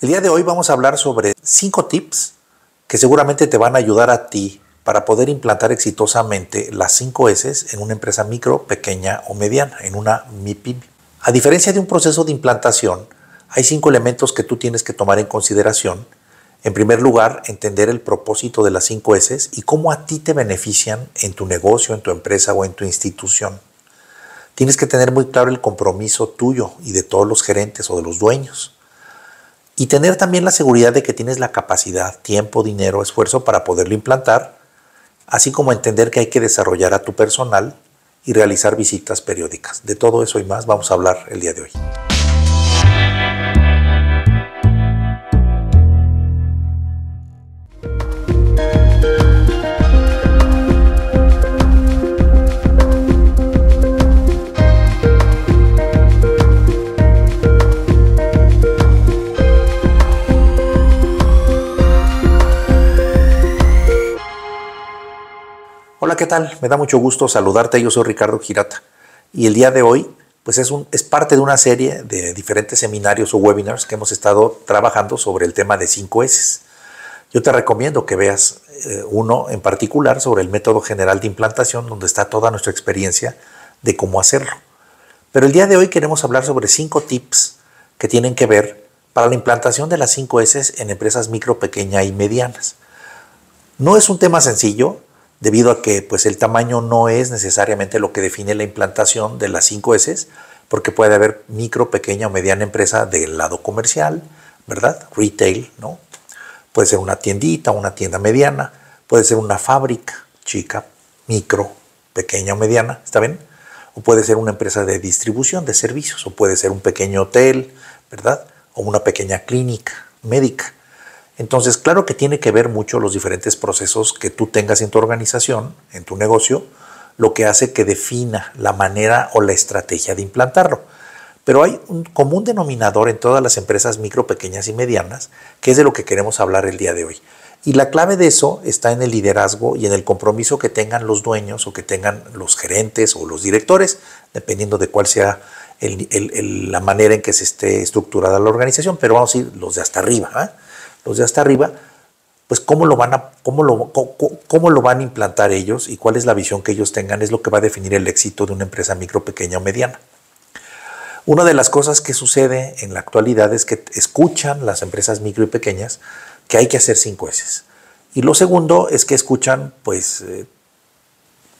El día de hoy vamos a hablar sobre cinco tips que seguramente te van a ayudar a ti para poder implantar exitosamente las cinco S en una empresa micro, pequeña o mediana, en una MIPIM. A diferencia de un proceso de implantación, hay cinco elementos que tú tienes que tomar en consideración. En primer lugar, entender el propósito de las cinco S y cómo a ti te benefician en tu negocio, en tu empresa o en tu institución. Tienes que tener muy claro el compromiso tuyo y de todos los gerentes o de los dueños y tener también la seguridad de que tienes la capacidad, tiempo, dinero, esfuerzo para poderlo implantar, así como entender que hay que desarrollar a tu personal y realizar visitas periódicas. De todo eso y más vamos a hablar el día de hoy. Hola, ¿qué tal? Me da mucho gusto saludarte. Yo soy Ricardo Girata y el día de hoy pues es, un, es parte de una serie de diferentes seminarios o webinars que hemos estado trabajando sobre el tema de 5 S. Yo te recomiendo que veas eh, uno en particular sobre el método general de implantación donde está toda nuestra experiencia de cómo hacerlo. Pero el día de hoy queremos hablar sobre 5 tips que tienen que ver para la implantación de las 5 S en empresas micro, pequeña y medianas. No es un tema sencillo, debido a que pues, el tamaño no es necesariamente lo que define la implantación de las 5 S, porque puede haber micro, pequeña o mediana empresa del lado comercial, ¿verdad? Retail, ¿no? Puede ser una tiendita, una tienda mediana, puede ser una fábrica chica, micro, pequeña o mediana, ¿está bien? O puede ser una empresa de distribución de servicios, o puede ser un pequeño hotel, ¿verdad? O una pequeña clínica médica. Entonces, claro que tiene que ver mucho los diferentes procesos que tú tengas en tu organización, en tu negocio, lo que hace que defina la manera o la estrategia de implantarlo. Pero hay un común denominador en todas las empresas micro, pequeñas y medianas, que es de lo que queremos hablar el día de hoy. Y la clave de eso está en el liderazgo y en el compromiso que tengan los dueños o que tengan los gerentes o los directores, dependiendo de cuál sea la manera en que se esté estructurada la organización, pero vamos a ir los de hasta arriba. ¿ah? de hasta arriba, pues cómo lo van a, cómo lo, cómo, lo van a implantar ellos y cuál es la visión que ellos tengan es lo que va a definir el éxito de una empresa micro, pequeña o mediana. Una de las cosas que sucede en la actualidad es que escuchan las empresas micro y pequeñas que hay que hacer cinco S. Y lo segundo es que escuchan pues eh,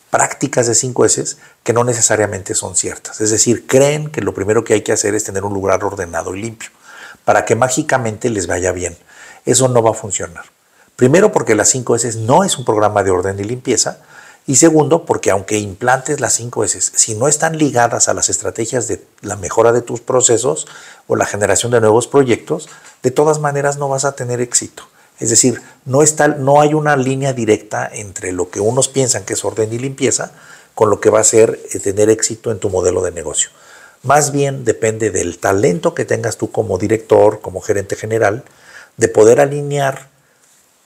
prácticas de cinco S que no necesariamente son ciertas. Es decir, creen que lo primero que hay que hacer es tener un lugar ordenado y limpio para que mágicamente les vaya bien eso no va a funcionar. Primero porque las 5 S no es un programa de orden y limpieza. Y segundo, porque aunque implantes las 5 S, si no están ligadas a las estrategias de la mejora de tus procesos o la generación de nuevos proyectos, de todas maneras no vas a tener éxito. Es decir, no, está, no hay una línea directa entre lo que unos piensan que es orden y limpieza con lo que va a ser eh, tener éxito en tu modelo de negocio. Más bien depende del talento que tengas tú como director, como gerente general, de poder alinear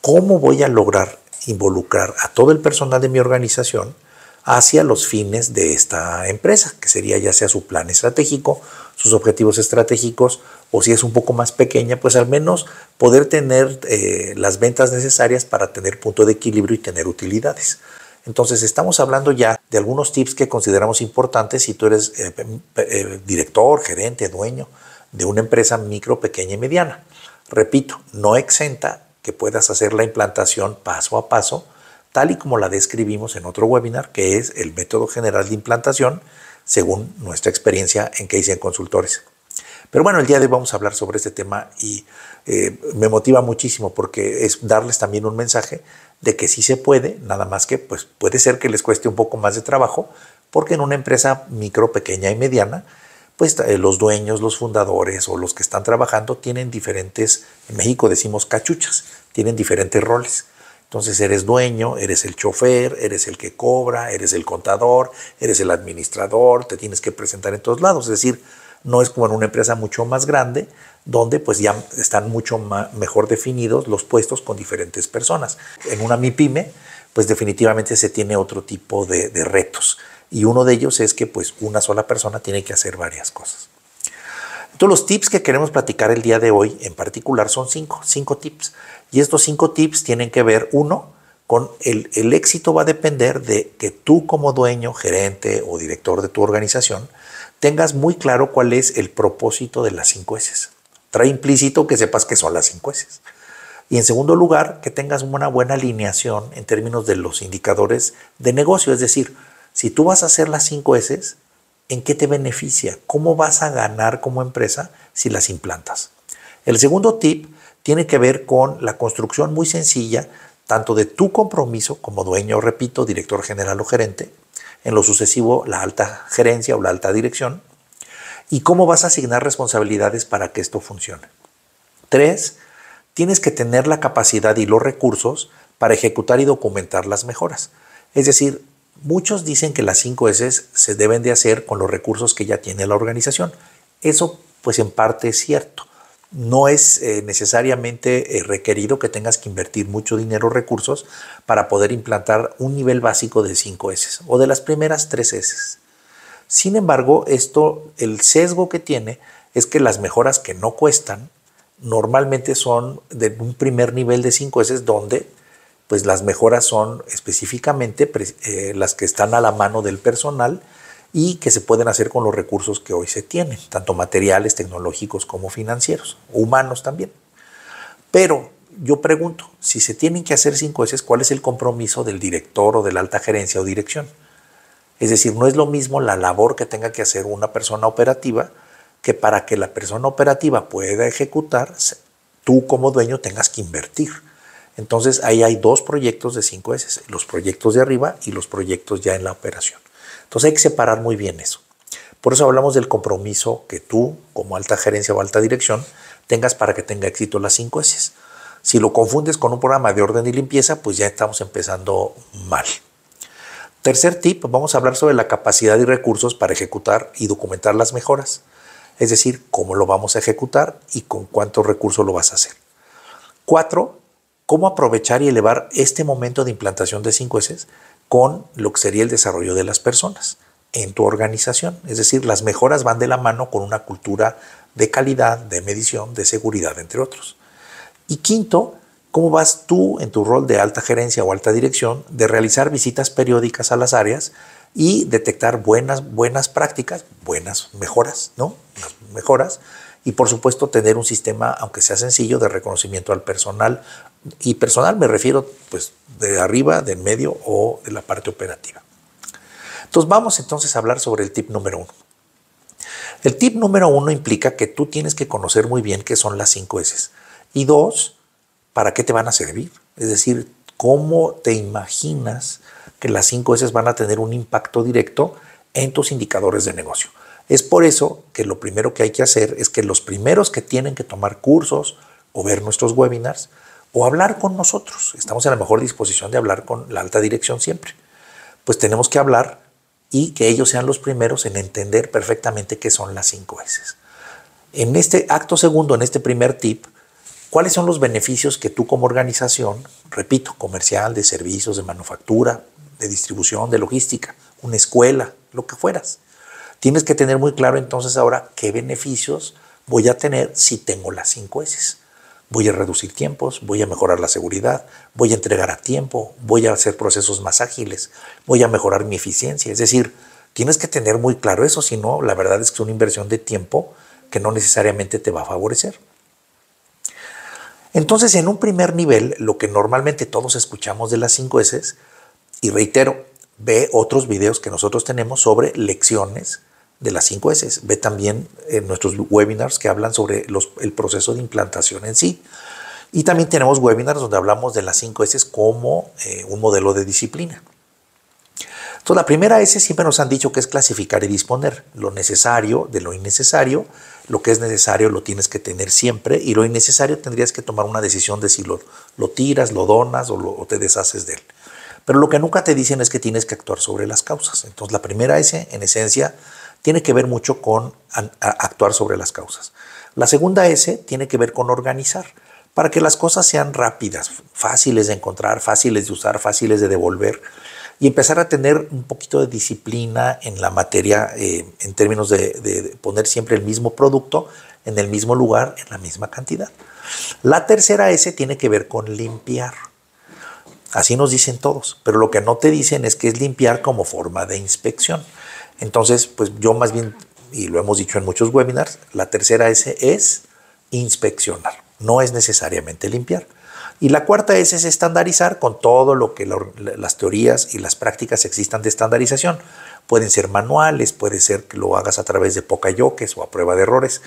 cómo voy a lograr involucrar a todo el personal de mi organización hacia los fines de esta empresa, que sería ya sea su plan estratégico, sus objetivos estratégicos, o si es un poco más pequeña, pues al menos poder tener eh, las ventas necesarias para tener punto de equilibrio y tener utilidades. Entonces estamos hablando ya de algunos tips que consideramos importantes si tú eres eh, eh, director, gerente, dueño de una empresa micro, pequeña y mediana. Repito, no exenta que puedas hacer la implantación paso a paso, tal y como la describimos en otro webinar, que es el método general de implantación, según nuestra experiencia en que en Consultores. Pero bueno, el día de hoy vamos a hablar sobre este tema y eh, me motiva muchísimo porque es darles también un mensaje de que sí se puede, nada más que pues puede ser que les cueste un poco más de trabajo, porque en una empresa micro, pequeña y mediana, pues eh, los dueños, los fundadores o los que están trabajando tienen diferentes, en México decimos cachuchas, tienen diferentes roles. Entonces eres dueño, eres el chofer, eres el que cobra, eres el contador, eres el administrador, te tienes que presentar en todos lados. Es decir, no es como en una empresa mucho más grande, donde pues ya están mucho mejor definidos los puestos con diferentes personas. En una MIPYME, pues definitivamente se tiene otro tipo de, retos. Y uno de ellos es que pues una sola persona tiene que hacer varias cosas. Entonces los tips que queremos platicar el día de hoy en particular son cinco, cinco tips. Y estos cinco tips tienen que ver, uno, con el, el éxito va a depender de que tú como dueño, gerente o director de tu organización tengas muy claro cuál es el propósito de las cinco S. Trae implícito que sepas que son las cinco S. Y en segundo lugar, que tengas una buena alineación en términos de los indicadores de negocio. Es decir, si tú vas a hacer las cinco S, ¿en qué te beneficia? ¿Cómo vas a ganar como empresa si las implantas? El segundo tip tiene que ver con la construcción muy sencilla, tanto de tu compromiso como dueño, repito, director general o gerente, en lo sucesivo la alta gerencia o la alta dirección, y cómo vas a asignar responsabilidades para que esto funcione. Tres, tienes que tener la capacidad y los recursos para ejecutar y documentar las mejoras. Es decir, muchos dicen que las 5 S se deben de hacer con los recursos que ya tiene la organización. Eso pues en parte es cierto. No es eh, necesariamente eh, requerido que tengas que invertir mucho dinero o recursos para poder implantar un nivel básico de 5 S o de las primeras 3 S. Sin embargo, esto, el sesgo que tiene es que las mejoras que no cuestan normalmente son de un primer nivel de cinco veces donde pues las mejoras son específicamente eh, las que están a la mano del personal y que se pueden hacer con los recursos que hoy se tienen, tanto materiales, tecnológicos como financieros, humanos también. Pero yo pregunto, si se tienen que hacer cinco veces ¿cuál es el compromiso del director o de la alta gerencia o dirección? Es decir, no es lo mismo la labor que tenga que hacer una persona operativa que para que la persona operativa pueda ejecutar, tú como dueño tengas que invertir. Entonces ahí hay dos proyectos de cinco s los proyectos de arriba y los proyectos ya en la operación. Entonces hay que separar muy bien eso. Por eso hablamos del compromiso que tú, como alta gerencia o alta dirección, tengas para que tenga éxito las cinco s Si lo confundes con un programa de orden y limpieza, pues ya estamos empezando mal. Tercer tip, vamos a hablar sobre la capacidad y recursos para ejecutar y documentar las mejoras es decir, cómo lo vamos a ejecutar y con cuánto recursos lo vas a hacer. Cuatro, cómo aprovechar y elevar este momento de implantación de 5S con lo que sería el desarrollo de las personas en tu organización. Es decir, las mejoras van de la mano con una cultura de calidad, de medición, de seguridad, entre otros. Y quinto, ¿Cómo vas tú en tu rol de alta gerencia o alta dirección de realizar visitas periódicas a las áreas y detectar buenas, buenas prácticas, buenas mejoras, ¿no? Mejoras. Y por supuesto tener un sistema, aunque sea sencillo, de reconocimiento al personal. Y personal me refiero pues de arriba, del medio o de la parte operativa. Entonces vamos entonces a hablar sobre el tip número uno. El tip número uno implica que tú tienes que conocer muy bien qué son las cinco S. Y dos, ¿para qué te van a servir? Es decir, ¿cómo te imaginas que las cinco S van a tener un impacto directo en tus indicadores de negocio. Es por eso que lo primero que hay que hacer es que los primeros que tienen que tomar cursos o ver nuestros webinars o hablar con nosotros, estamos en la mejor disposición de hablar con la alta dirección siempre, pues tenemos que hablar y que ellos sean los primeros en entender perfectamente qué son las cinco S. En este acto segundo, en este primer tip, ¿cuáles son los beneficios que tú como organización, repito, comercial, de servicios, de manufactura, de distribución, de logística, una escuela, lo que fueras. Tienes que tener muy claro entonces ahora qué beneficios voy a tener si tengo las cinco S. Voy a reducir tiempos, voy a mejorar la seguridad, voy a entregar a tiempo, voy a hacer procesos más ágiles, voy a mejorar mi eficiencia. Es decir, tienes que tener muy claro eso, si no, la verdad es que es una inversión de tiempo que no necesariamente te va a favorecer. Entonces, en un primer nivel, lo que normalmente todos escuchamos de las cinco S y reitero, ve otros videos que nosotros tenemos sobre lecciones de las cinco S. Ve también en eh, nuestros webinars que hablan sobre el proceso de implantación en sí. Y también tenemos webinars donde hablamos de las cinco S como eh, un modelo de disciplina. Entonces, la primera S siempre nos han dicho que es clasificar y disponer. Lo necesario de lo innecesario. Lo que es necesario lo tienes que tener siempre. Y lo innecesario tendrías que tomar una decisión de si lo, tiras, lo donas o te deshaces de él. Pero lo que nunca te dicen es que tienes que actuar sobre las causas. Entonces, la primera S, en esencia, tiene que ver mucho con actuar sobre las causas. La segunda S tiene que ver con organizar, para que las cosas sean rápidas, fáciles de encontrar, fáciles de usar, fáciles de devolver y empezar a tener un poquito de disciplina en la materia eh, en términos de, de poner siempre el mismo producto en el mismo lugar, en la misma cantidad. La tercera S tiene que ver con limpiar. Así nos dicen todos, pero lo que no te dicen es que es limpiar como forma de inspección. Entonces, pues yo más bien, y lo hemos dicho en muchos webinars, la tercera S es inspeccionar, no es necesariamente limpiar. Y la cuarta S es estandarizar con todo lo que las teorías y las prácticas existan de estandarización. Pueden ser manuales, puede ser que lo hagas a través de yokes o a prueba de errores,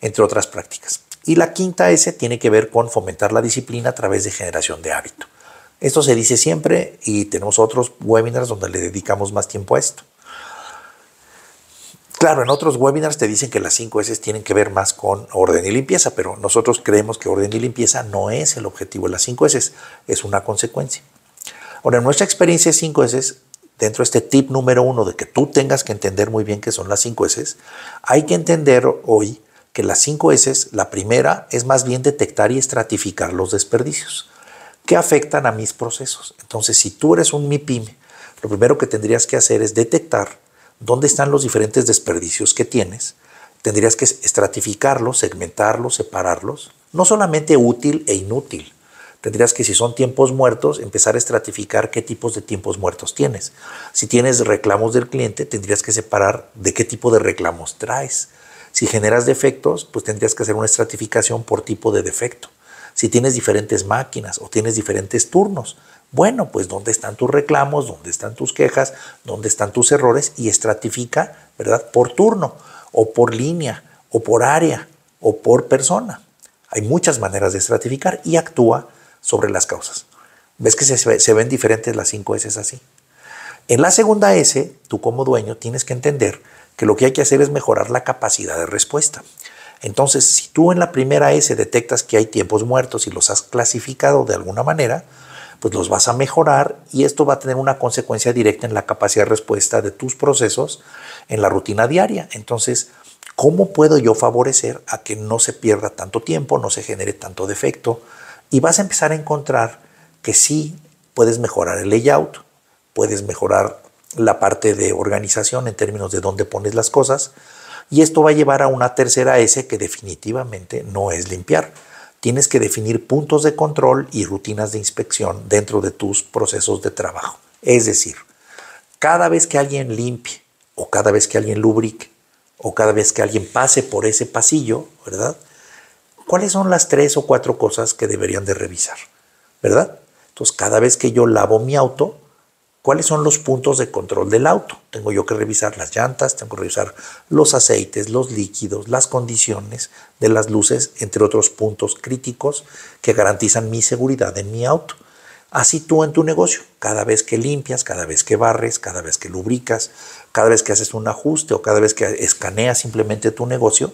entre otras prácticas. Y la quinta S tiene que ver con fomentar la disciplina a través de generación de hábito. Esto se dice siempre y tenemos otros webinars donde le dedicamos más tiempo a esto. Claro, en otros webinars te dicen que las 5 S tienen que ver más con orden y limpieza, pero nosotros creemos que orden y limpieza no es el objetivo de las 5 S, es una consecuencia. Ahora, en nuestra experiencia de 5 S, dentro de este tip número uno de que tú tengas que entender muy bien qué son las 5 S, hay que entender hoy que las 5 S, la primera es más bien detectar y estratificar los desperdicios que afectan a mis procesos. Entonces, si tú eres un MIPYME, lo primero que tendrías que hacer es detectar dónde están los diferentes desperdicios que tienes. Tendrías que estratificarlos, segmentarlos, separarlos. No solamente útil e inútil. Tendrías que, si son tiempos muertos, empezar a estratificar qué tipos de tiempos muertos tienes. Si tienes reclamos del cliente, tendrías que separar de qué tipo de reclamos traes. Si generas defectos, pues tendrías que hacer una estratificación por tipo de defecto si tienes diferentes máquinas o tienes diferentes turnos. Bueno, pues dónde están tus reclamos, dónde están tus quejas, dónde están tus errores y estratifica, ¿verdad? Por turno o por línea o por área o por persona. Hay muchas maneras de estratificar y actúa sobre las causas. ¿Ves que se, ven diferentes las cinco S así? En la segunda S, tú como dueño tienes que entender que lo que hay que hacer es mejorar la capacidad de respuesta. Entonces, si tú en la primera S detectas que hay tiempos muertos y los has clasificado de alguna manera, pues los vas a mejorar y esto va a tener una consecuencia directa en la capacidad de respuesta de tus procesos en la rutina diaria. Entonces, ¿cómo puedo yo favorecer a que no se pierda tanto tiempo, no se genere tanto defecto? Y vas a empezar a encontrar que sí puedes mejorar el layout, puedes mejorar la parte de organización en términos de dónde pones las cosas, y esto va a llevar a una tercera S que definitivamente no es limpiar. Tienes que definir puntos de control y rutinas de inspección dentro de tus procesos de trabajo. Es decir, cada vez que alguien limpie o cada vez que alguien lubrique o cada vez que alguien pase por ese pasillo, ¿verdad? ¿Cuáles son las tres o cuatro cosas que deberían de revisar? ¿Verdad? Entonces, cada vez que yo lavo mi auto, cuáles son los puntos de control del auto. Tengo yo que revisar las llantas, tengo que revisar los aceites, los líquidos, las condiciones de las luces, entre otros puntos críticos que garantizan mi seguridad en mi auto. Así tú en tu negocio, cada vez que limpias, cada vez que barres, cada vez que lubricas, cada vez que haces un ajuste o cada vez que escaneas simplemente tu negocio,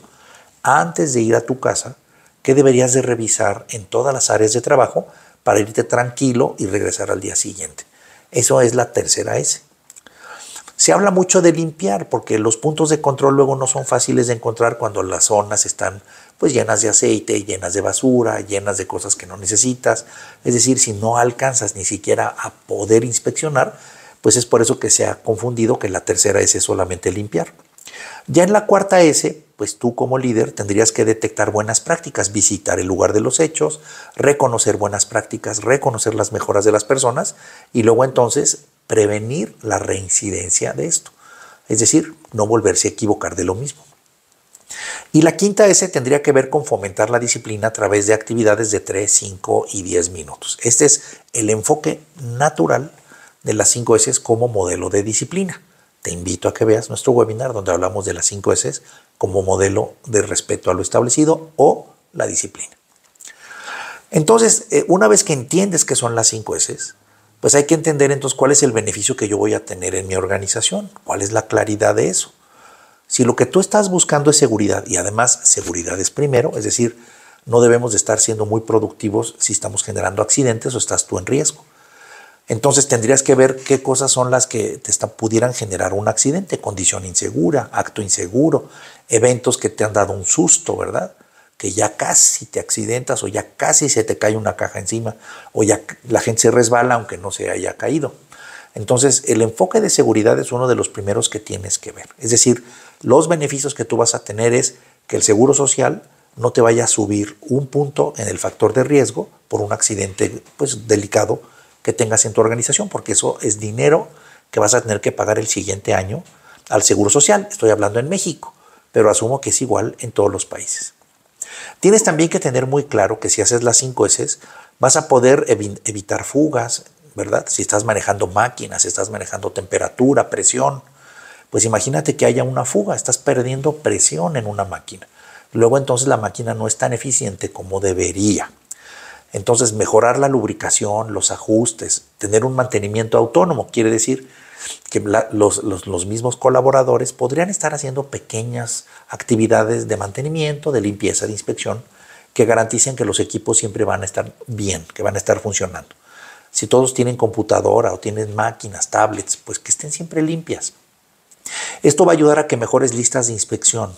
antes de ir a tu casa, ¿qué deberías de revisar en todas las áreas de trabajo para irte tranquilo y regresar al día siguiente? Eso es la tercera S. Se habla mucho de limpiar porque los puntos de control luego no son fáciles de encontrar cuando las zonas están pues llenas de aceite, llenas de basura, llenas de cosas que no necesitas. Es decir, si no alcanzas ni siquiera a poder inspeccionar, pues es por eso que se ha confundido que la tercera S es solamente limpiar. Ya en la cuarta S pues tú como líder tendrías que detectar buenas prácticas, visitar el lugar de los hechos, reconocer buenas prácticas, reconocer las mejoras de las personas y luego entonces prevenir la reincidencia de esto. Es decir, no volverse a equivocar de lo mismo. Y la quinta S tendría que ver con fomentar la disciplina a través de actividades de 3, 5 y 10 minutos. Este es el enfoque natural de las 5 S como modelo de disciplina. Te invito a que veas nuestro webinar donde hablamos de las 5 S como modelo de respeto a lo establecido o la disciplina. Entonces, eh, una vez que entiendes que son las cinco S, pues hay que entender entonces cuál es el beneficio que yo voy a tener en mi organización, cuál es la claridad de eso. Si lo que tú estás buscando es seguridad, y además seguridad es primero, es decir, no debemos de estar siendo muy productivos si estamos generando accidentes o estás tú en riesgo. Entonces tendrías que ver qué cosas son las que te pudieran generar un accidente, condición insegura, acto inseguro, eventos que te han dado un susto, ¿verdad? Que ya casi te accidentas o ya casi se te cae una caja encima o ya la gente se resbala aunque no se haya caído. Entonces el enfoque de seguridad es uno de los primeros que tienes que ver. Es decir, los beneficios que tú vas a tener es que el seguro social no te vaya a subir un punto en el factor de riesgo por un accidente pues, delicado que tengas en tu organización, porque eso es dinero que vas a tener que pagar el siguiente año al Seguro Social. Estoy hablando en México, pero asumo que es igual en todos los países. Tienes también que tener muy claro que si haces las 5 S, vas a poder evitar fugas, ¿verdad? Si estás manejando máquinas, estás manejando temperatura, presión, pues imagínate que haya una fuga, estás perdiendo presión en una máquina. Luego entonces la máquina no es tan eficiente como debería. Entonces, mejorar la lubricación, los ajustes, tener un mantenimiento autónomo, quiere decir que los, los, mismos colaboradores podrían estar haciendo pequeñas actividades de mantenimiento, de limpieza, de inspección, que garanticen que los equipos siempre van a estar bien, que van a estar funcionando. Si todos tienen computadora o tienen máquinas, tablets, pues que estén siempre limpias. Esto va a ayudar a que mejores listas de inspección,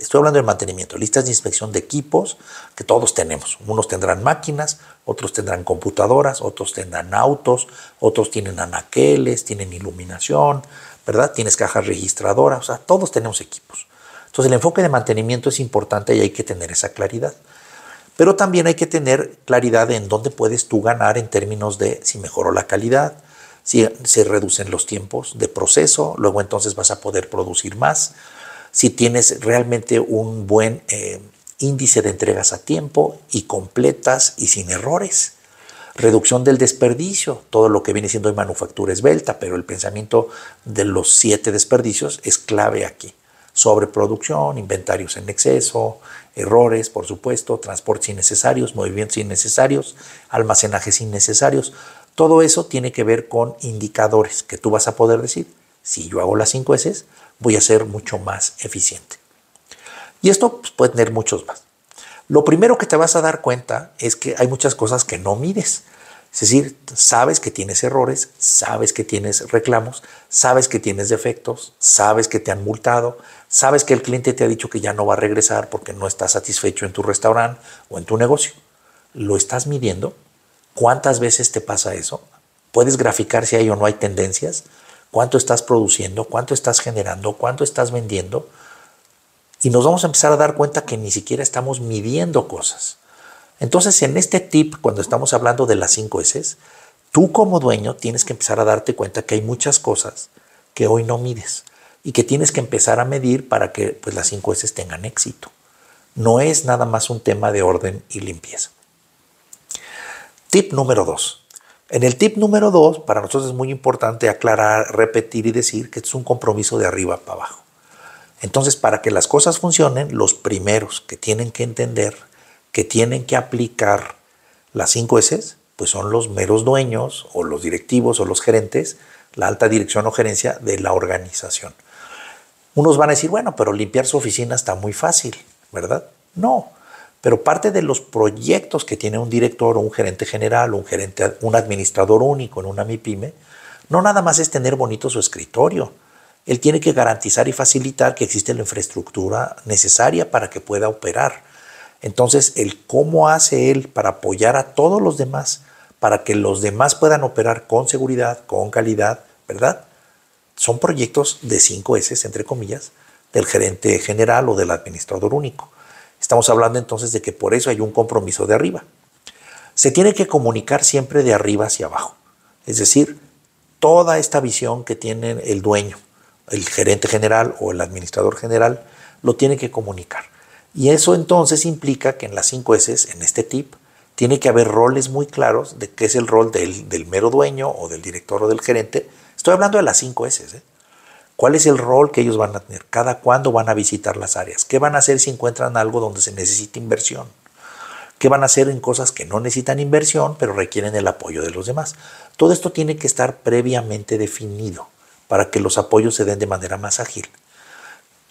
Estoy hablando de mantenimiento, listas de inspección de equipos que todos tenemos. Unos tendrán máquinas, otros tendrán computadoras, otros tendrán autos, otros tienen anaqueles, tienen iluminación, ¿verdad? Tienes cajas registradoras, o sea, todos tenemos equipos. Entonces el enfoque de mantenimiento es importante y hay que tener esa claridad. Pero también hay que tener claridad en dónde puedes tú ganar en términos de si mejoró la calidad, si se reducen los tiempos de proceso, luego entonces vas a poder producir más si tienes realmente un buen eh, índice de entregas a tiempo y completas y sin errores. Reducción del desperdicio, todo lo que viene siendo de manufactura esbelta, pero el pensamiento de los siete desperdicios es clave aquí. Sobreproducción, inventarios en exceso, errores, por supuesto, transportes innecesarios, movimientos innecesarios, almacenajes innecesarios. Todo eso tiene que ver con indicadores que tú vas a poder decir si yo hago las cinco veces voy a ser mucho más eficiente. Y esto pues, puede tener muchos más. Lo primero que te vas a dar cuenta es que hay muchas cosas que no mides. Es decir, sabes que tienes errores, sabes que tienes reclamos, sabes que tienes defectos, sabes que te han multado, sabes que el cliente te ha dicho que ya no va a regresar porque no está satisfecho en tu restaurante o en tu negocio. ¿Lo estás midiendo? ¿Cuántas veces te pasa eso? ¿Puedes graficar si hay o no hay tendencias? cuánto estás produciendo, cuánto estás generando, cuánto estás vendiendo. Y nos vamos a empezar a dar cuenta que ni siquiera estamos midiendo cosas. Entonces, en este tip, cuando estamos hablando de las cinco S, tú como dueño tienes que empezar a darte cuenta que hay muchas cosas que hoy no mides y que tienes que empezar a medir para que pues, las cinco S tengan éxito. No es nada más un tema de orden y limpieza. Tip número dos. En el tip número dos, para nosotros es muy importante aclarar, repetir y decir que es un compromiso de arriba para abajo. Entonces, para que las cosas funcionen, los primeros que tienen que entender, que tienen que aplicar las cinco S, pues son los meros dueños o los directivos o los gerentes, la alta dirección o gerencia de la organización. Unos van a decir, bueno, pero limpiar su oficina está muy fácil, ¿verdad? No, pero parte de los proyectos que tiene un director o un gerente general o un, gerente, un administrador único en una MIPYME, no nada más es tener bonito su escritorio. Él tiene que garantizar y facilitar que existe la infraestructura necesaria para que pueda operar. Entonces, el cómo hace él para apoyar a todos los demás, para que los demás puedan operar con seguridad, con calidad, ¿verdad? Son proyectos de cinco s entre comillas, del gerente general o del administrador único. Estamos hablando entonces de que por eso hay un compromiso de arriba. Se tiene que comunicar siempre de arriba hacia abajo. Es decir, toda esta visión que tiene el dueño, el gerente general o el administrador general, lo tiene que comunicar. Y eso entonces implica que en las cinco S, en este tip, tiene que haber roles muy claros de qué es el rol del, mero dueño o del director o del gerente. Estoy hablando de las cinco S. ¿Cuál es el rol que ellos van a tener? ¿Cada cuándo van a visitar las áreas? ¿Qué van a hacer si encuentran algo donde se necesita inversión? ¿Qué van a hacer en cosas que no necesitan inversión, pero requieren el apoyo de los demás? Todo esto tiene que estar previamente definido para que los apoyos se den de manera más ágil.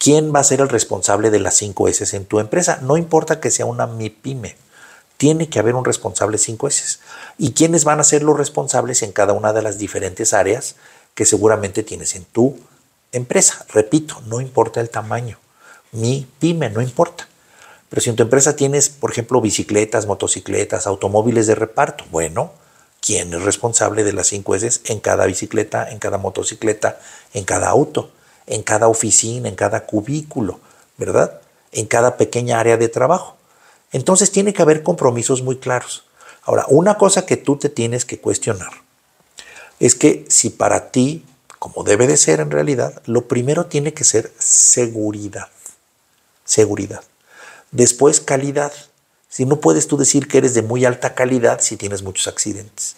¿Quién va a ser el responsable de las 5 S en tu empresa? No importa que sea una MIPYME, tiene que haber un responsable 5 S. ¿Y quiénes van a ser los responsables en cada una de las diferentes áreas que seguramente tienes en tu empresa. Repito, no importa el tamaño. Mi pyme, no importa. Pero si en tu empresa tienes, por ejemplo, bicicletas, motocicletas, automóviles de reparto, bueno, ¿quién es responsable de las 5 S en cada bicicleta, en cada motocicleta, en cada auto, en cada oficina, en cada cubículo, ¿verdad? En cada pequeña área de trabajo. Entonces tiene que haber compromisos muy claros. Ahora, una cosa que tú te tienes que cuestionar es que si para ti como debe de ser en realidad, lo primero tiene que ser seguridad. Seguridad. Después calidad. Si no puedes tú decir que eres de muy alta calidad si tienes muchos accidentes.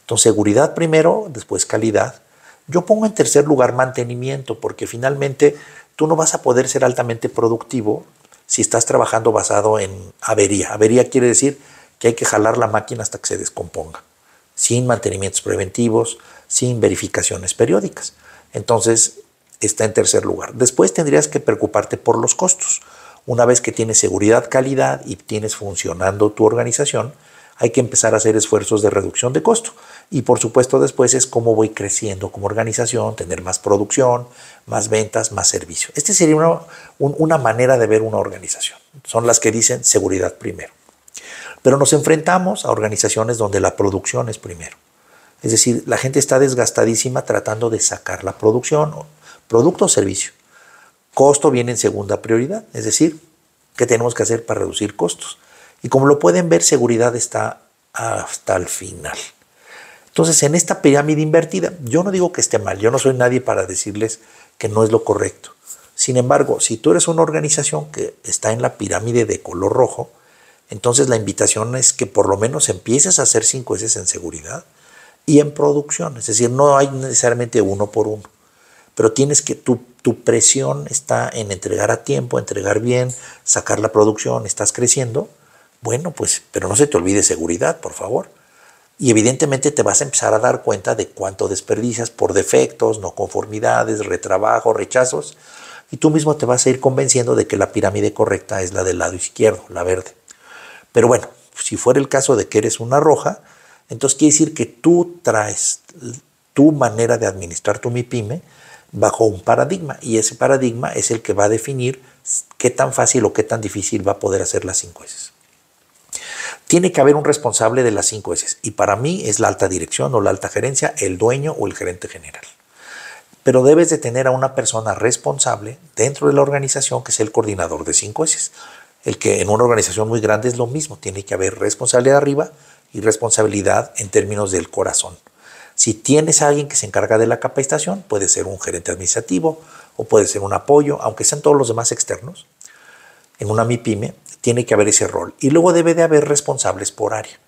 Entonces, seguridad primero, después calidad. Yo pongo en tercer lugar mantenimiento, porque finalmente tú no vas a poder ser altamente productivo si estás trabajando basado en avería. Avería quiere decir que hay que jalar la máquina hasta que se descomponga, sin mantenimientos preventivos, sin verificaciones periódicas. Entonces, está en tercer lugar. Después tendrías que preocuparte por los costos. Una vez que tienes seguridad, calidad y tienes funcionando tu organización, hay que empezar a hacer esfuerzos de reducción de costo. Y por supuesto después es cómo voy creciendo como organización, tener más producción, más ventas, más servicio. Esta sería una, una manera de ver una organización. Son las que dicen seguridad primero. Pero nos enfrentamos a organizaciones donde la producción es primero. Es decir, la gente está desgastadísima tratando de sacar la producción, producto o servicio. Costo viene en segunda prioridad, es decir, ¿qué tenemos que hacer para reducir costos? Y como lo pueden ver, seguridad está hasta el final. Entonces, en esta pirámide invertida, yo no digo que esté mal, yo no soy nadie para decirles que no es lo correcto. Sin embargo, si tú eres una organización que está en la pirámide de color rojo, entonces la invitación es que por lo menos empieces a hacer cinco s en seguridad, y en producción. Es decir, no hay necesariamente uno por uno, pero tienes que tu, tu presión está en entregar a tiempo, entregar bien, sacar la producción, estás creciendo. Bueno, pues, pero no se te olvide seguridad, por favor. Y evidentemente te vas a empezar a dar cuenta de cuánto desperdicias por defectos, no conformidades, retrabajo, rechazos. Y tú mismo te vas a ir convenciendo de que la pirámide correcta es la del lado izquierdo, la verde. Pero bueno, si fuera el caso de que eres una roja, entonces quiere decir que tú traes tu manera de administrar tu MIPYME bajo un paradigma y ese paradigma es el que va a definir qué tan fácil o qué tan difícil va a poder hacer las 5 S. Tiene que haber un responsable de las 5 S y para mí es la alta dirección o la alta gerencia, el dueño o el gerente general. Pero debes de tener a una persona responsable dentro de la organización que es el coordinador de cinco S. El que en una organización muy grande es lo mismo, tiene que haber responsable de arriba, y responsabilidad en términos del corazón. Si tienes a alguien que se encarga de la capacitación, puede ser un gerente administrativo o puede ser un apoyo, aunque sean todos los demás externos. En una MIPYME tiene que haber ese rol y luego debe de haber responsables por área.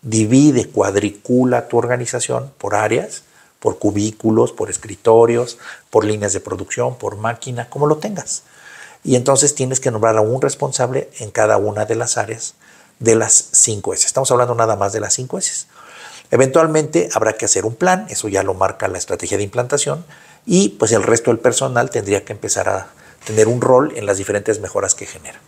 Divide, cuadricula tu organización por áreas, por cubículos, por escritorios, por líneas de producción, por máquina, como lo tengas. Y entonces tienes que nombrar a un responsable en cada una de las áreas de las 5 S. Estamos hablando nada más de las 5 S. Eventualmente habrá que hacer un plan, eso ya lo marca la estrategia de implantación, y pues el resto del personal tendría que empezar a tener un rol en las diferentes mejoras que genera.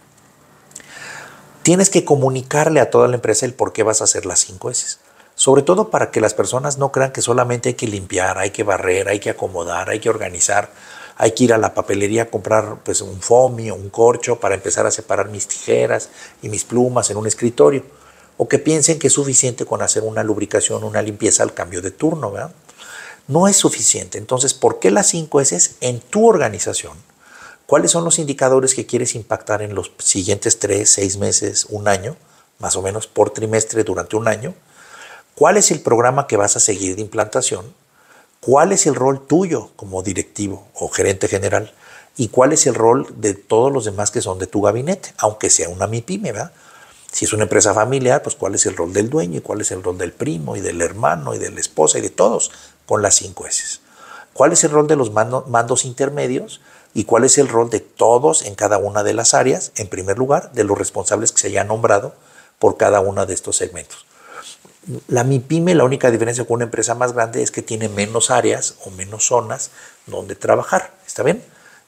Tienes que comunicarle a toda la empresa el por qué vas a hacer las 5 S. Sobre todo para que las personas no crean que solamente hay que limpiar, hay que barrer, hay que acomodar, hay que organizar hay que ir a la papelería a comprar pues, un o un corcho para empezar a separar mis tijeras y mis plumas en un escritorio. O que piensen que es suficiente con hacer una lubricación, una limpieza al cambio de turno. No es suficiente. Entonces, ¿por qué las 5 S en tu organización? ¿Cuáles son los indicadores que quieres impactar en los siguientes 3, 6 meses, un año, más o menos por trimestre durante un año? ¿Cuál es el programa que vas a seguir de implantación? ¿Cuál es el rol tuyo como directivo o gerente general? ¿Y cuál es el rol de todos los demás que son de tu gabinete? Aunque sea una MIPYME, ¿verdad? Si es una empresa familiar, pues cuál es el rol del dueño y cuál es el rol del primo y del hermano y de la esposa y de todos con las cinco S. ¿Cuál es el rol de los mandos intermedios? y cuál es el rol de todos en cada una de las áreas, en primer lugar, de los responsables que se hayan nombrado por cada uno de estos segmentos. La MIPYME, la única diferencia con una empresa más grande es que tiene menos áreas o menos zonas donde trabajar. ¿Está bien?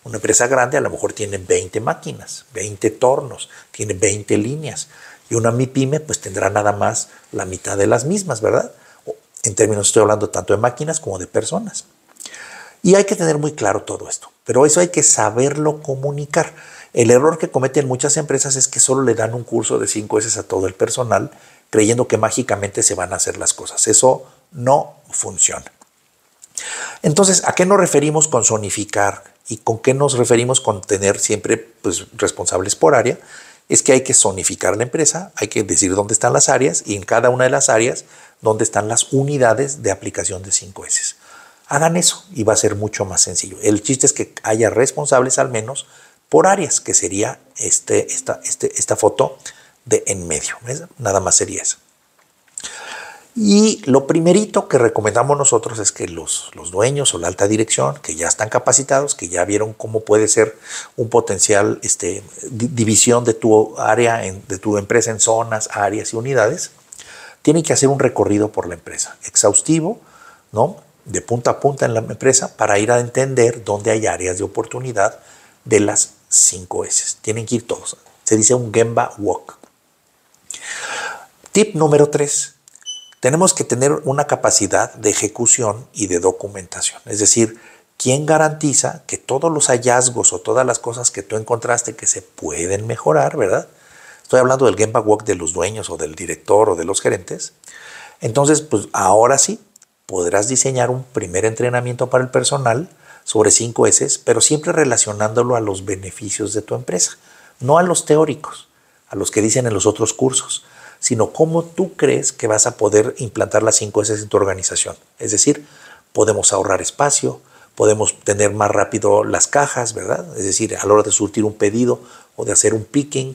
Una empresa grande a lo mejor tiene 20 máquinas, 20 tornos, tiene 20 líneas. Y una MIPYME pues tendrá nada más la mitad de las mismas, ¿verdad? En términos, estoy hablando tanto de máquinas como de personas. Y hay que tener muy claro todo esto, pero eso hay que saberlo comunicar. El error que cometen muchas empresas es que solo le dan un curso de cinco veces a todo el personal creyendo que mágicamente se van a hacer las cosas. Eso no funciona. Entonces, ¿a qué nos referimos con zonificar? ¿Y con qué nos referimos con tener siempre pues, responsables por área? Es que hay que zonificar la empresa, hay que decir dónde están las áreas y en cada una de las áreas dónde están las unidades de aplicación de 5S. Hagan eso y va a ser mucho más sencillo. El chiste es que haya responsables al menos por áreas, que sería este, esta, este, esta foto de en medio. Nada más sería eso. Y lo primerito que recomendamos nosotros es que los, los dueños o la alta dirección, que ya están capacitados, que ya vieron cómo puede ser un potencial este, división de tu área, de tu empresa en zonas, áreas y unidades, tienen que hacer un recorrido por la empresa, exhaustivo, ¿no? de punta a punta en la empresa, para ir a entender dónde hay áreas de oportunidad de las cinco S. Tienen que ir todos. Se dice un Gemba Walk. Tip número 3. Tenemos que tener una capacidad de ejecución y de documentación. Es decir, ¿quién garantiza que todos los hallazgos o todas las cosas que tú encontraste que se pueden mejorar, verdad? Estoy hablando del Game Back Walk de los dueños o del director o de los gerentes. Entonces, pues ahora sí, podrás diseñar un primer entrenamiento para el personal sobre cinco S, pero siempre relacionándolo a los beneficios de tu empresa, no a los teóricos a los que dicen en los otros cursos, sino cómo tú crees que vas a poder implantar las 5 S en tu organización. Es decir, podemos ahorrar espacio, podemos tener más rápido las cajas, ¿verdad? Es decir, a la hora de surtir un pedido o de hacer un picking,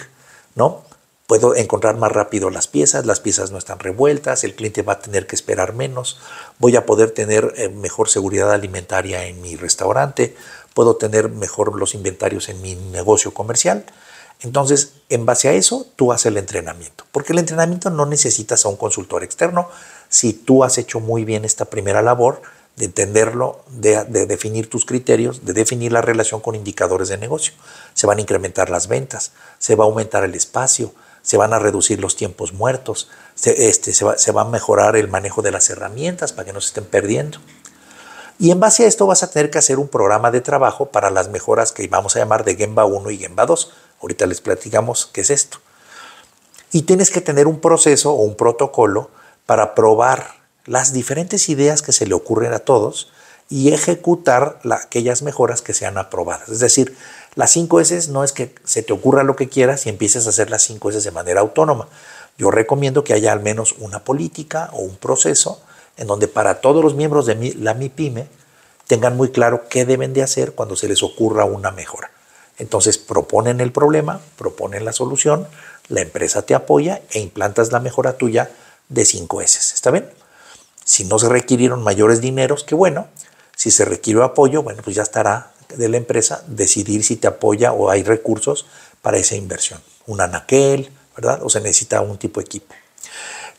¿no? Puedo encontrar más rápido las piezas, las piezas no están revueltas, el cliente va a tener que esperar menos, voy a poder tener eh, mejor seguridad alimentaria en mi restaurante, puedo tener mejor los inventarios en mi negocio comercial entonces, en base a eso, tú haces el entrenamiento, porque el entrenamiento no necesitas a un consultor externo si tú has hecho muy bien esta primera labor de entenderlo, de, definir tus criterios, de definir la relación con indicadores de negocio. Se van a incrementar las ventas, se va a aumentar el espacio, se van a reducir los tiempos muertos, este, se, va, se va a mejorar el manejo de las herramientas para que no se estén perdiendo. Y en base a esto vas a tener que hacer un programa de trabajo para las mejoras que vamos a llamar de Gemba 1 y Gemba 2, Ahorita les platicamos qué es esto. Y tienes que tener un proceso o un protocolo para probar las diferentes ideas que se le ocurren a todos y ejecutar aquellas mejoras que sean aprobadas. Es decir, las cinco S no es que se te ocurra lo que quieras y empieces a hacer las cinco S de manera autónoma. Yo recomiendo que haya al menos una política o un proceso en donde para todos los miembros de la MIPYME tengan muy claro qué deben de hacer cuando se les ocurra una mejora. Entonces proponen el problema, proponen la solución, la empresa te apoya e implantas la mejora tuya de 5 S. ¿Está bien? Si no se requirieron mayores dineros, qué bueno. Si se requirió apoyo, bueno, pues ya estará de la empresa decidir si te apoya o hay recursos para esa inversión. Un anaquel, ¿verdad? O se necesita un tipo de equipo.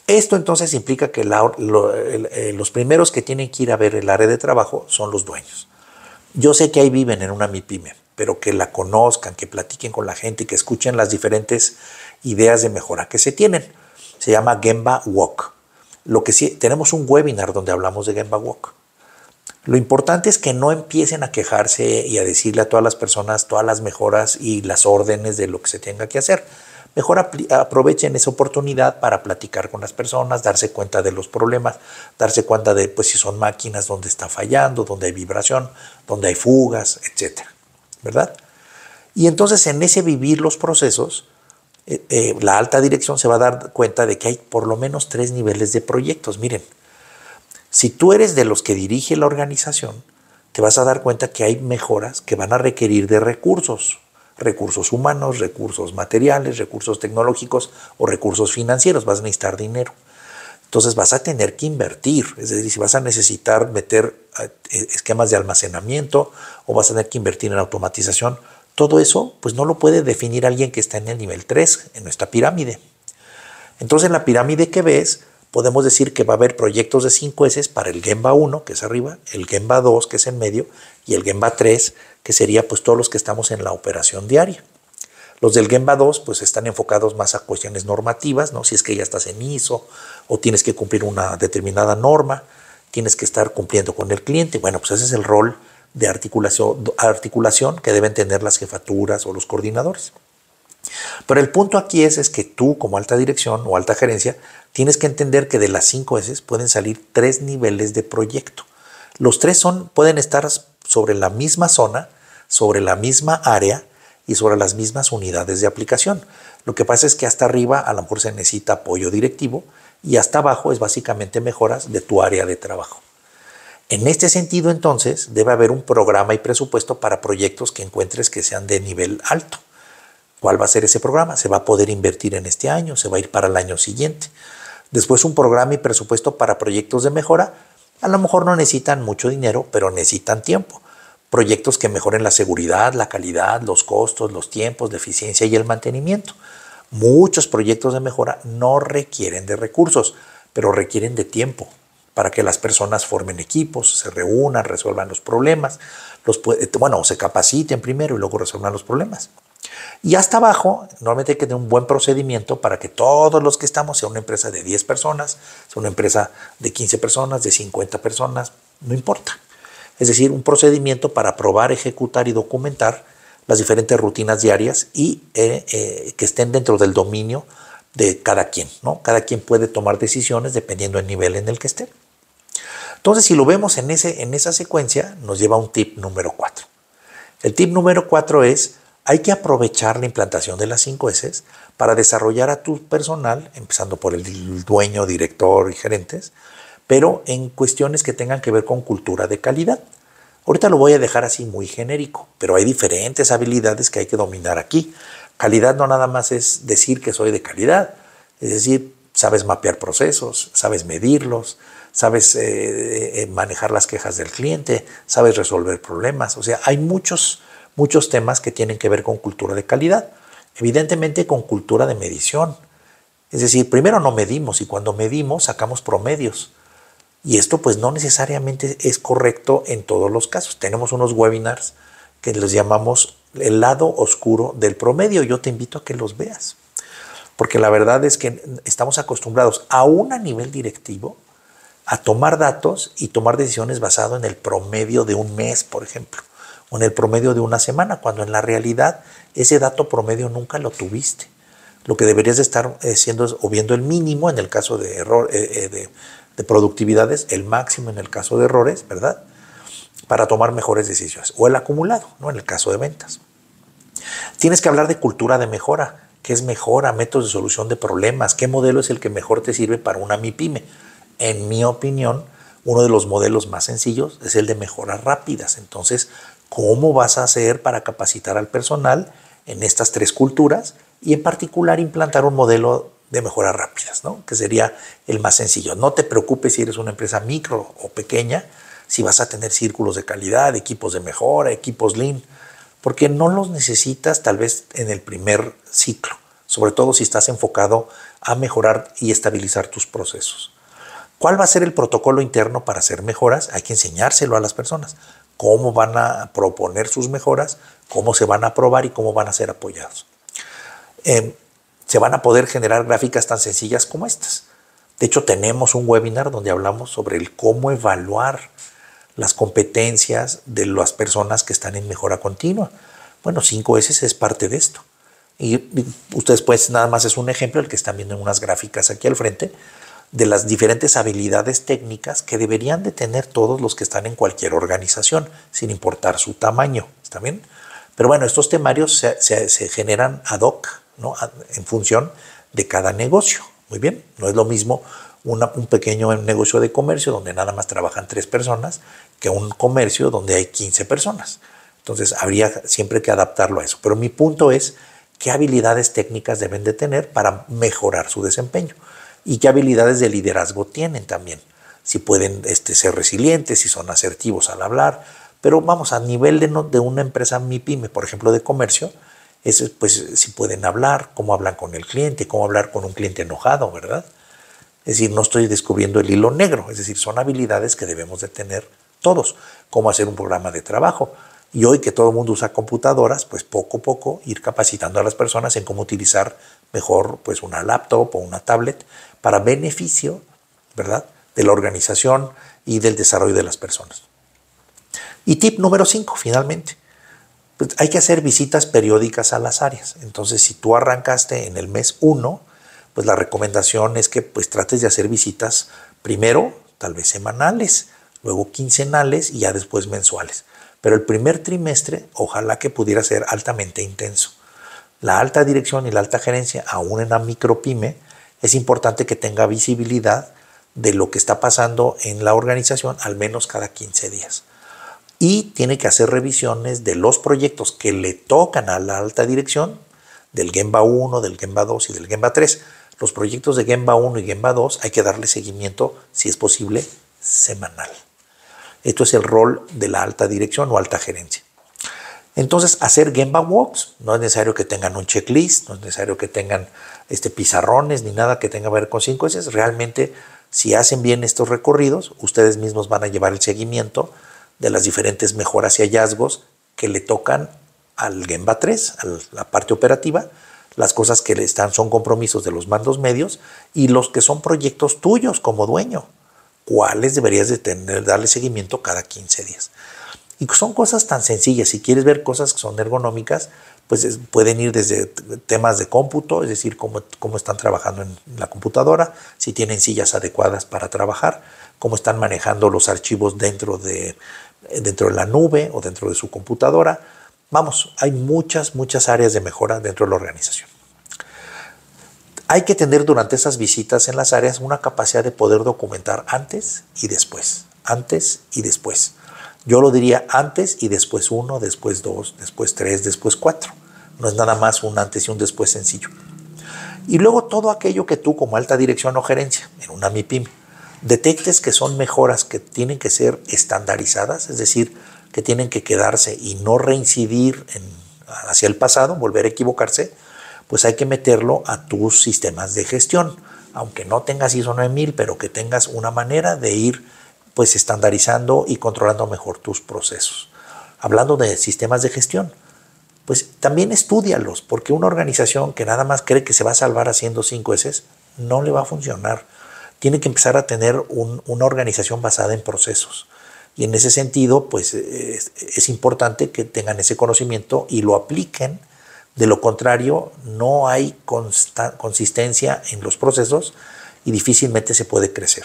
Esto entonces implica que eh, los primeros que tienen que ir a ver el área de trabajo son los dueños. Yo sé que ahí viven en una MIPYME, pero que la conozcan, que platiquen con la gente que escuchen las diferentes ideas de mejora que se tienen. Se llama Gemba Walk. Lo que sí, tenemos un webinar donde hablamos de Gemba Walk. Lo importante es que no empiecen a quejarse y a decirle a todas las personas todas las mejoras y las órdenes de lo que se tenga que hacer. Mejor aprovechen esa oportunidad para platicar con las personas, darse cuenta de los problemas, darse cuenta de pues, si son máquinas donde está fallando, donde hay vibración, donde hay fugas, etcétera. ¿verdad? Y entonces en ese vivir los procesos, eh, eh, la alta dirección se va a dar cuenta de que hay por lo menos tres niveles de proyectos. Miren, si tú eres de los que dirige la organización, te vas a dar cuenta que hay mejoras que van a requerir de recursos, recursos humanos, recursos materiales, recursos tecnológicos o recursos financieros, vas a necesitar dinero. Entonces vas a tener que invertir, es decir, si vas a necesitar meter eh, eh, esquemas de almacenamiento o vas a tener que invertir en automatización, todo eso pues no lo puede definir alguien que está en el nivel 3, en nuestra pirámide. Entonces en la pirámide que ves, podemos decir que va a haber proyectos de 5 S para el Gemba 1, que es arriba, el Gemba 2, que es en medio, y el Gemba 3, que sería pues todos los que estamos en la operación diaria. Los del Gemba 2 pues están enfocados más a cuestiones normativas, ¿no? Si es que ya estás en ISO o tienes que cumplir una determinada norma, tienes que estar cumpliendo con el cliente. Bueno, pues ese es el rol de articulación, articulación que deben tener las jefaturas o los coordinadores. Pero el punto aquí es, es que tú como alta dirección o alta gerencia tienes que entender que de las cinco S pueden salir tres niveles de proyecto. Los tres son, pueden estar sobre la misma zona, sobre la misma área, y sobre las mismas unidades de aplicación. Lo que pasa es que hasta arriba a lo mejor se necesita apoyo directivo y hasta abajo es básicamente mejoras de tu área de trabajo. En este sentido, entonces, debe haber un programa y presupuesto para proyectos que encuentres que sean de nivel alto. ¿Cuál va a ser ese programa? ¿Se va a poder invertir en este año? ¿Se va a ir para el año siguiente? Después un programa y presupuesto para proyectos de mejora. A lo mejor no necesitan mucho dinero, pero necesitan tiempo proyectos que mejoren la seguridad, la calidad, los costos, los tiempos, la eficiencia y el mantenimiento. Muchos proyectos de mejora no requieren de recursos, pero requieren de tiempo para que las personas formen equipos, se reúnan, resuelvan los problemas, eh, bueno, se capaciten primero y luego resuelvan los problemas. Y hasta abajo, normalmente hay que tener un buen procedimiento para que todos los que estamos, sea una empresa de 10 personas, sea una empresa de 15 personas, de 50 personas, no importa es decir, un procedimiento para probar, ejecutar y documentar las diferentes rutinas diarias y eh, eh, que estén dentro del dominio de cada quien. ¿no? Cada quien puede tomar decisiones dependiendo del nivel en el que esté. Entonces, si lo vemos en, en esa secuencia, nos lleva a un tip número 4. El tip número 4 es, hay que aprovechar la implantación de las 5 S para desarrollar a tu personal, empezando por el dueño, director y gerentes, pero en cuestiones que tengan que ver con cultura de calidad. Ahorita lo voy a dejar así muy genérico, pero hay diferentes habilidades que hay que dominar aquí. Calidad no nada más es decir que soy de calidad, es decir, sabes mapear procesos, sabes medirlos, sabes eh, eh, eh, manejar las quejas del cliente, sabes resolver problemas. O sea, hay muchos, muchos temas que tienen que ver con cultura de calidad. Evidentemente con cultura de medición. Es decir, primero no medimos y cuando medimos sacamos promedios. Y esto pues no necesariamente es correcto en todos los casos. Tenemos unos webinars que les llamamos el lado oscuro del promedio. Yo te invito a que los veas. Porque la verdad es que estamos acostumbrados, aún a nivel directivo, a tomar datos y tomar decisiones basado en el promedio de un mes, por ejemplo, o en el promedio de una semana, cuando en la realidad ese dato promedio nunca lo tuviste. Lo que deberías estar haciendo eh, o viendo el mínimo en el caso de error, eh, eh, de, de productividades, el máximo en el caso de errores, ¿verdad? Para tomar mejores decisiones. O el acumulado, ¿no? En el caso de ventas. Tienes que hablar de cultura de mejora. ¿Qué es mejora? Métodos de solución de problemas. ¿Qué modelo es el que mejor te sirve para una MIPYME? En mi opinión, uno de los modelos más sencillos es el de mejoras rápidas. Entonces, ¿cómo vas a hacer para capacitar al personal en estas tres culturas y en particular implantar un modelo de mejoras rápidas, ¿no? que sería el más sencillo. No te preocupes si eres una empresa micro o pequeña, si vas a tener círculos de calidad, equipos de mejora, equipos lean, porque no los necesitas tal vez en el primer ciclo, sobre todo si estás enfocado a mejorar y estabilizar tus procesos. ¿Cuál va a ser el protocolo interno para hacer mejoras? Hay que enseñárselo a las personas. Cómo van a proponer sus mejoras, cómo se van a aprobar y cómo van a ser apoyados. Em, se van a poder generar gráficas tan sencillas como estas. De hecho, tenemos un webinar donde hablamos sobre el cómo evaluar las competencias de las personas que están en mejora continua. Bueno, 5S es parte de esto. Y ustedes pues nada más es un ejemplo el que están viendo en unas gráficas aquí al frente de las diferentes habilidades técnicas que deberían de tener todos los que están en cualquier organización, sin importar su tamaño, ¿está bien? Pero bueno, estos temarios se generan ad hoc en función de cada negocio. Muy bien, no es lo mismo un pequeño negocio de comercio donde nada más trabajan tres personas que un comercio donde hay 15 personas. Entonces habría siempre que adaptarlo a eso. Pero mi punto es qué habilidades técnicas deben de tener para mejorar su desempeño y qué habilidades de liderazgo tienen también. Si pueden este, ser resilientes, si son asertivos al hablar. Pero vamos, a nivel de, de una empresa MIPYME, por ejemplo, de comercio, es pues si pueden hablar, cómo hablan con el cliente, cómo hablar con un cliente enojado, ¿verdad? Es decir, no estoy descubriendo el hilo negro, es decir, son habilidades que debemos de tener todos, cómo hacer un programa de trabajo. Y hoy que todo el mundo usa computadoras, pues poco a poco ir capacitando a las personas en cómo utilizar mejor pues una laptop o una tablet para beneficio, ¿verdad?, de la organización y del desarrollo de las personas. Y tip número 5, finalmente, pues hay que hacer visitas periódicas a las áreas. Entonces, si tú arrancaste en el mes 1, pues la recomendación es que pues trates de hacer visitas primero, tal vez semanales, luego quincenales y ya después mensuales. Pero el primer trimestre ojalá que pudiera ser altamente intenso. La alta dirección y la alta gerencia, aún en la micropyme, es importante que tenga visibilidad de lo que está pasando en la organización al menos cada 15 días y tiene que hacer revisiones de los proyectos que le tocan a la alta dirección, del Gemba 1, del Gemba 2 y del Gemba 3. Los proyectos de Gemba 1 y Gemba 2 hay que darle seguimiento, si es posible, semanal. Esto es el rol de la alta dirección o alta gerencia. Entonces, hacer Gemba Walks, no es necesario que tengan un checklist, no es necesario que tengan este, pizarrones ni nada que tenga que ver con 5S. Realmente, si hacen bien estos recorridos, ustedes mismos van a llevar el seguimiento de las diferentes mejoras y hallazgos que le tocan al Gemba 3, a la parte operativa, las cosas que le están son compromisos de los mandos medios y los que son proyectos tuyos como dueño, cuáles deberías de tener, darle seguimiento cada 15 días. Y son cosas tan sencillas, si quieres ver cosas que son ergonómicas, pues pueden ir desde temas de cómputo, es decir, cómo, cómo están trabajando en la computadora, si tienen sillas adecuadas para trabajar, cómo están manejando los archivos dentro de eh, dentro de la nube o dentro de su computadora. Vamos, hay muchas, muchas áreas de mejora dentro de la organización. Hay que tener durante esas visitas en las áreas una capacidad de poder documentar antes y después, antes y después. Yo lo diría antes y después uno, después dos, después tres, después cuatro. No es nada más un antes y un después sencillo. Y luego todo aquello que tú como alta dirección o gerencia en una MIPIM detectes que son mejoras que tienen que ser estandarizadas, es decir, que tienen que quedarse y no reincidir hacia el pasado, volver a equivocarse, pues hay que meterlo a tus sistemas de gestión. Aunque no tengas ISO 9000, pero que tengas una manera de ir pues estandarizando y controlando mejor tus procesos. Hablando de sistemas de gestión, pues también estudialos, porque una organización que nada más cree que se va a salvar haciendo 5 S, no le va a funcionar tiene que empezar a tener una organización basada en procesos. Y en ese sentido, pues eh, es, importante que tengan ese conocimiento y lo apliquen. De lo contrario, no hay consistencia en los procesos y difícilmente se puede crecer.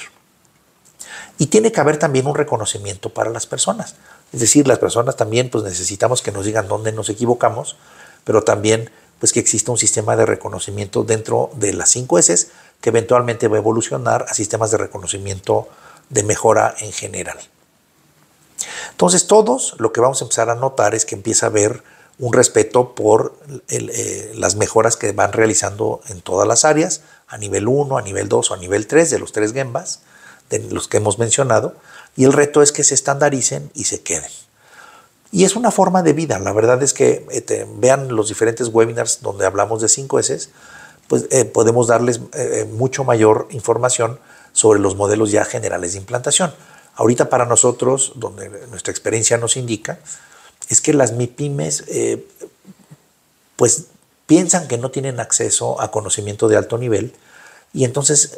Y tiene que haber también un reconocimiento para las personas. Es decir, las personas también pues necesitamos que nos digan dónde nos equivocamos, pero también pues que exista un sistema de reconocimiento dentro de las cinco S que eventualmente va a evolucionar a sistemas de reconocimiento de mejora en general. Entonces todos lo que vamos a empezar a notar es que empieza a haber un respeto por eh, las mejoras que van realizando en todas las áreas, a nivel 1, a nivel 2 o a nivel 3 de los tres gembas, de los que hemos mencionado, y el reto es que se estandaricen y se queden. Y es una forma de vida, la verdad es que eh, vean los diferentes webinars donde hablamos de 5S, pues eh, podemos darles eh, mucho mayor información sobre los modelos ya generales de implantación. Ahorita para nosotros, donde nuestra experiencia nos indica, es que las MIPIMES eh, pues piensan que no tienen acceso a conocimiento de alto nivel y entonces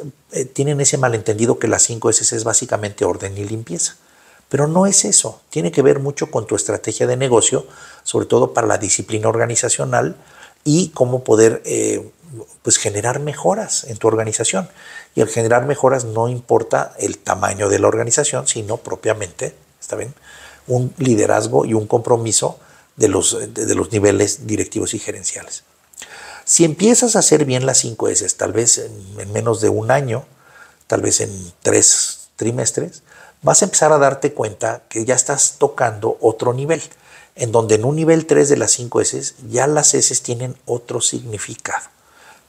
tienen ese malentendido que las 5 S es básicamente orden y limpieza. Pero no es eso, tiene que ver mucho con tu estrategia de negocio, sobre todo para la disciplina organizacional y cómo poder pues generar mejoras en tu organización. Y al generar mejoras no importa el tamaño de la organización, sino propiamente, ¿está bien? Un liderazgo y un compromiso de los, niveles directivos y gerenciales. Si empiezas a hacer bien las 5 S, tal vez en, menos de un año, tal vez en tres trimestres, vas a empezar a darte cuenta que ya estás tocando otro nivel, en donde en un nivel 3 de las 5 S ya las S tienen otro significado.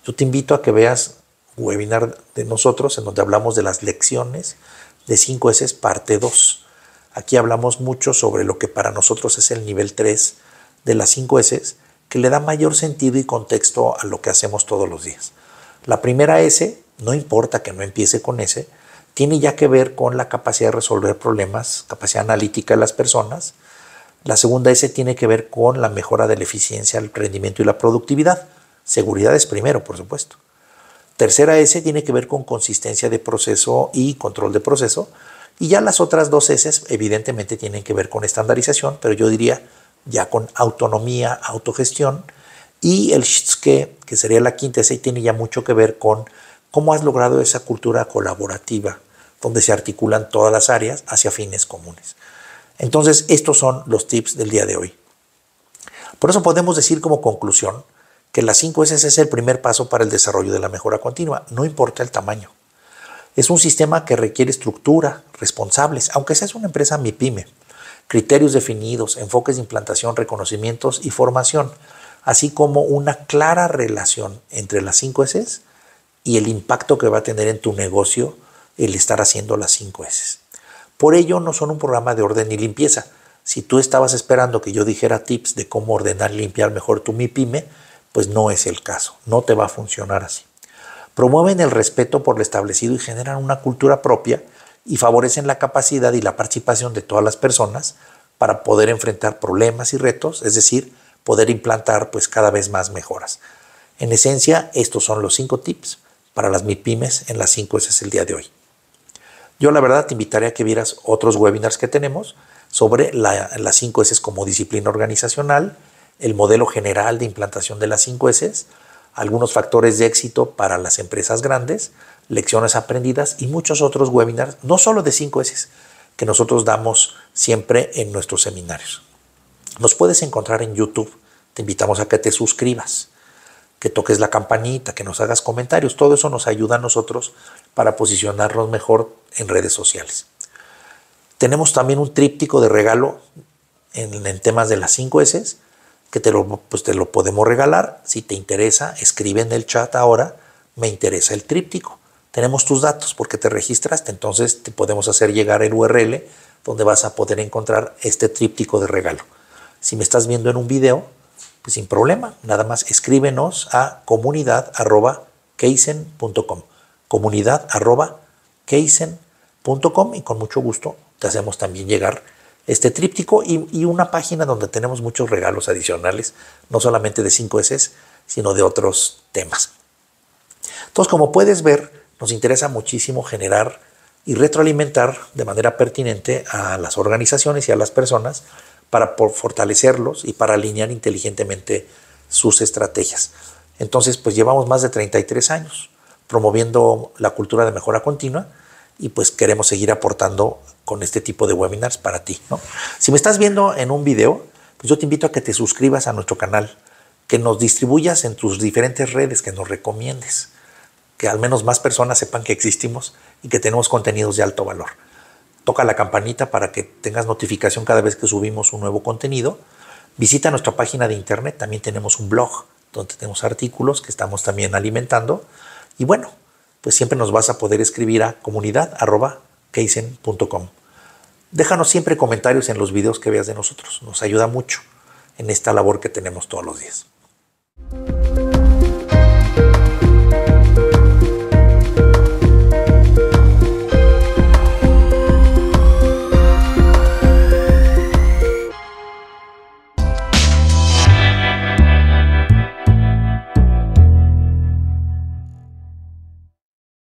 Yo te invito a que veas un webinar de nosotros en donde hablamos de las lecciones de 5 S parte 2. Aquí hablamos mucho sobre lo que para nosotros es el nivel 3 de las 5 S que le da mayor sentido y contexto a lo que hacemos todos los días. La primera S, no importa que no empiece con S, tiene ya que ver con la capacidad de resolver problemas, capacidad analítica de las personas. La segunda S tiene que ver con la mejora de la eficiencia, el rendimiento y la productividad. Seguridad es primero, por supuesto. Tercera S tiene que ver con consistencia de proceso y control de proceso. Y ya las otras dos S evidentemente tienen que ver con estandarización, pero yo diría ya con autonomía, autogestión. Y el SHTSKE, que sería la quinta S, tiene ya mucho que ver con cómo has logrado esa cultura colaborativa, donde se articulan todas las áreas hacia fines comunes. Entonces, estos son los tips del día de hoy. Por eso podemos decir como conclusión que las 5S es el primer paso para el desarrollo de la mejora continua, no importa el tamaño. Es un sistema que requiere estructura, responsables, aunque seas una empresa MIPYME, criterios definidos, enfoques de implantación, reconocimientos y formación, así como una clara relación entre las 5 S y el impacto que va a tener en tu negocio el estar haciendo las 5 S. Por ello no son un programa de orden y limpieza. Si tú estabas esperando que yo dijera tips de cómo ordenar y limpiar mejor tu MIPYME, pues no es el caso, no te va a funcionar así. Promueven el respeto por lo establecido y generan una cultura propia y favorecen la capacidad y la participación de todas las personas para poder enfrentar problemas y retos, es decir, poder implantar pues cada vez más mejoras. En esencia, estos son los cinco tips para las MIPIMES en las 5 S el día de hoy. Yo la verdad te invitaría a que vieras otros webinars que tenemos sobre las 5 S como disciplina organizacional, el modelo general de implantación de las 5 S, algunos factores de éxito para las empresas grandes, lecciones aprendidas y muchos otros webinars, no solo de 5 S, que nosotros damos siempre en nuestros seminarios. Nos puedes encontrar en YouTube, te invitamos a que te suscribas, que toques la campanita, que nos hagas comentarios, todo eso nos ayuda a nosotros para posicionarnos mejor en redes sociales. Tenemos también un tríptico de regalo en, temas de las 5 S, que te lo, pues te lo podemos regalar. Si te interesa, escribe en el chat ahora, me interesa el tríptico. Tenemos tus datos porque te registraste, entonces te podemos hacer llegar el URL donde vas a poder encontrar este tríptico de regalo. Si me estás viendo en un video, pues sin problema, nada más escríbenos a comunidad.keisen.com comunidad.keisen.com y con mucho gusto te hacemos también llegar este tríptico y, una página donde tenemos muchos regalos adicionales, no solamente de 5S, sino de otros temas. Entonces, como puedes ver, nos interesa muchísimo generar y retroalimentar de manera pertinente a las organizaciones y a las personas para fortalecerlos y para alinear inteligentemente sus estrategias. Entonces, pues llevamos más de 33 años promoviendo la cultura de mejora continua y pues queremos seguir aportando con este tipo de webinars para ti. Si me estás viendo en un video, pues yo te invito a que te suscribas a nuestro canal, que nos distribuyas en tus diferentes redes, que nos recomiendes, que al menos más personas sepan que existimos y que tenemos contenidos de alto valor. Toca la campanita para que tengas notificación cada vez que subimos un nuevo contenido. Visita nuestra página de internet, también tenemos un blog donde tenemos artículos que estamos también alimentando. Y bueno, pues siempre nos vas a poder escribir a comunidad keisen.com. Déjanos siempre comentarios en los videos que veas de nosotros. Nos ayuda mucho en esta labor que tenemos todos los días.